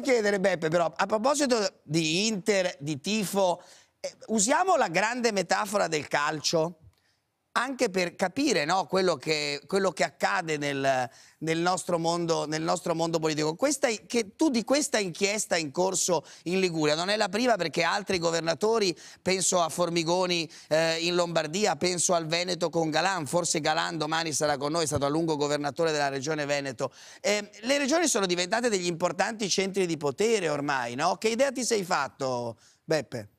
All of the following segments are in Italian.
chiedere Beppe però, a proposito di Inter, di tifo, eh, usiamo la grande metafora del calcio anche per capire no, quello, che, quello, che, accade nel, nel, nostro mondo, nel nostro mondo politico. Questa, che tu di questa inchiesta in corso in Liguria non è la prima perché altri governatori, penso a Formigoni eh, in Lombardia, penso al Veneto con Galan, forse Galan domani sarà con noi, è stato a lungo governatore della regione Veneto. Eh, le regioni sono diventate degli importanti centri di potere ormai, no? Che idea ti sei fatto, Beppe?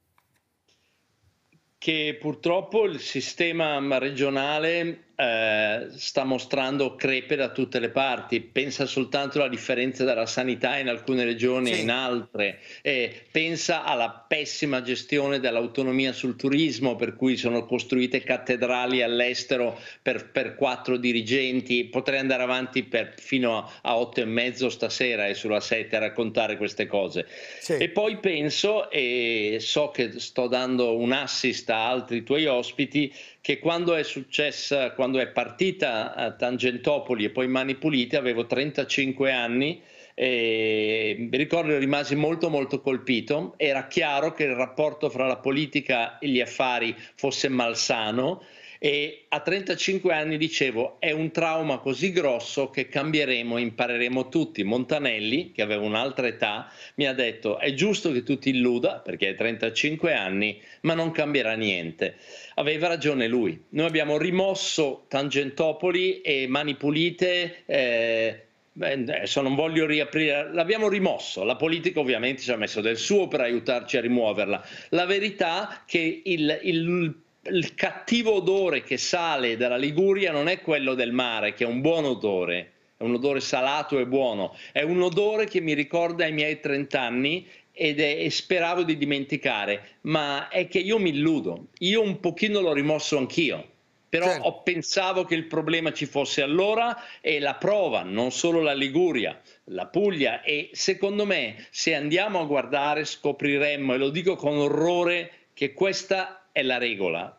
che purtroppo il sistema regionale eh, sta mostrando crepe da tutte le parti. Pensa soltanto alla differenza della sanità in alcune regioni sì. e in altre. Eh, pensa alla pessima gestione dell'autonomia sul turismo, per cui sono costruite cattedrali all'estero per, per quattro dirigenti. Potrei andare avanti per, fino a, a otto e mezzo stasera e sulla sette a raccontare queste cose. Sì. E poi penso, e so che sto dando un assist a altri tuoi ospiti, che quando è successa, quando è partita a eh, Tangentopoli e poi Mani Pulite, avevo 35 anni e mi ricordo che rimasi molto molto colpito, era chiaro che il rapporto fra la politica e gli affari fosse malsano e a 35 anni dicevo è un trauma così grosso che cambieremo, impareremo tutti. Montanelli, che aveva un'altra età, mi ha detto è giusto che tu ti illuda perché hai 35 anni, ma non cambierà niente. Aveva ragione lui. Noi abbiamo rimosso Tangentopoli e Mani Pulite, eh, Beh, adesso non voglio riaprire, l'abbiamo rimosso, la politica ovviamente ci ha messo del suo per aiutarci a rimuoverla. La verità è che il, il il cattivo odore che sale dalla Liguria non è quello del mare, che è un buon odore, è un odore salato e buono, è un odore che mi ricorda i miei 30 anni ed è, e speravo di dimenticare, ma è che io mi illudo, io un pochino l'ho rimosso anch'io. Però certo. ho, pensavo che il problema ci fosse allora e la prova, non solo la Liguria, la Puglia e secondo me se andiamo a guardare scopriremmo, e lo dico con orrore, che questa è la regola.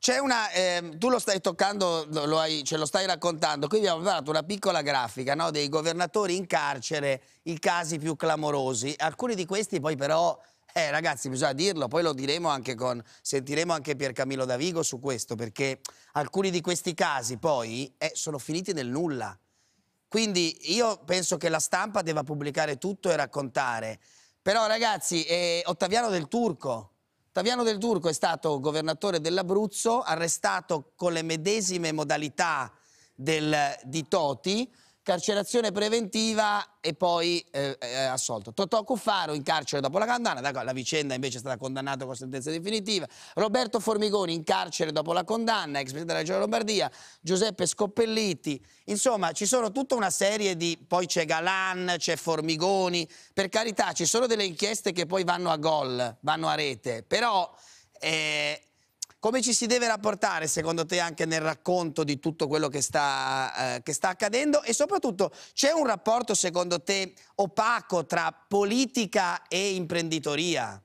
C'è una, eh, tu lo stai toccando, lo hai, ce lo stai raccontando, qui abbiamo preparato una piccola grafica no, dei governatori in carcere, i casi più clamorosi. Alcuni di questi poi però, eh, ragazzi bisogna dirlo, poi lo diremo anche con, sentiremo anche Piercamillo Davigo su questo, perché alcuni di questi casi poi eh, sono finiti nel nulla. Quindi io penso che la stampa debba pubblicare tutto e raccontare. Però ragazzi, eh, Ottaviano del Turco, Taviano del Turco è stato governatore dell'Abruzzo, arrestato con le medesime modalità del, di Toti, carcerazione preventiva e poi eh, eh, assolto. Totò Cuffaro in carcere dopo la condanna, la vicenda invece è stata condannata con sentenza definitiva. Roberto Formigoni in carcere dopo la condanna, ex presidente della Regione Lombardia, Giuseppe Scoppelliti. Insomma, ci sono tutta una serie di... poi c'è Galan, c'è Formigoni. Per carità, ci sono delle inchieste che poi vanno a gol, vanno a rete, però... Eh, come ci si deve rapportare secondo te anche nel racconto di tutto quello che sta, eh, che sta accadendo e soprattutto c'è un rapporto secondo te opaco tra politica e imprenditoria?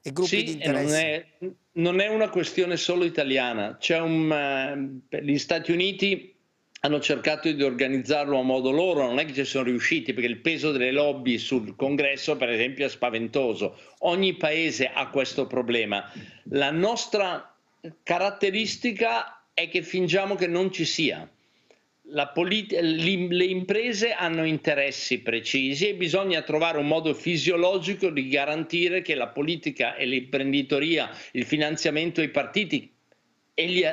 E gruppi sì, di interesse? Eh, non, non è, una questione solo italiana, c'è un, eh, gli Stati Uniti hanno cercato di organizzarlo a modo loro, non è che ci sono riusciti perché il peso delle lobby sul congresso per esempio è spaventoso, ogni paese ha questo problema, la nostra caratteristica è che fingiamo che non ci sia, le imprese hanno interessi precisi e bisogna trovare un modo fisiologico di garantire che la politica e l'imprenditoria, il finanziamento ai partiti e gli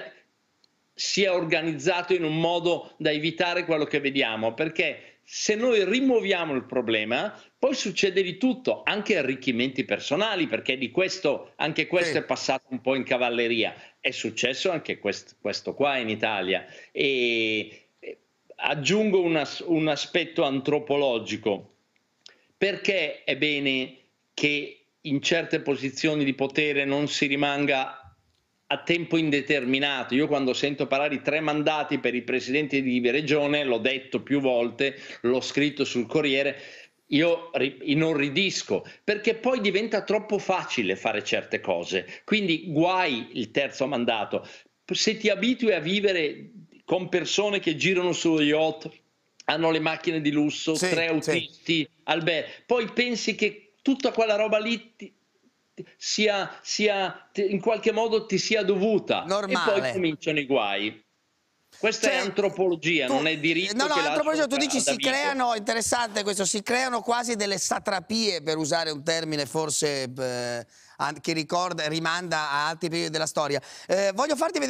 sia organizzato in un modo da evitare quello che vediamo, perché se noi rimuoviamo il problema, poi succede di tutto, anche arricchimenti personali, perché di questo, anche questo sì. è passato un po' in cavalleria. È successo anche questo, questo qua in Italia. E aggiungo una, un aspetto antropologico. Perché è bene che in certe posizioni di potere non si rimanga a tempo indeterminato. Io quando sento parlare di tre mandati per i presidenti di regione, l'ho detto più volte, l'ho scritto sul Corriere, io inorridisco perché poi diventa troppo facile fare certe cose. Quindi guai il terzo mandato. Se ti abitui a vivere con persone che girano sullo yacht, hanno le macchine di lusso, sì, tre autisti, sì. Albert, poi pensi che tutta quella roba lì ti, sia, sia in qualche modo ti sia dovuta. Normale. E poi cominciano i guai. Questa cioè, è antropologia, tu, non è diritto. No, no, antropologia, tu dici si amico. creano, interessante questo, si creano quasi delle satrapie, per usare un termine forse eh, che ricorda, rimanda a altri periodi della storia. Eh, voglio farti vedere...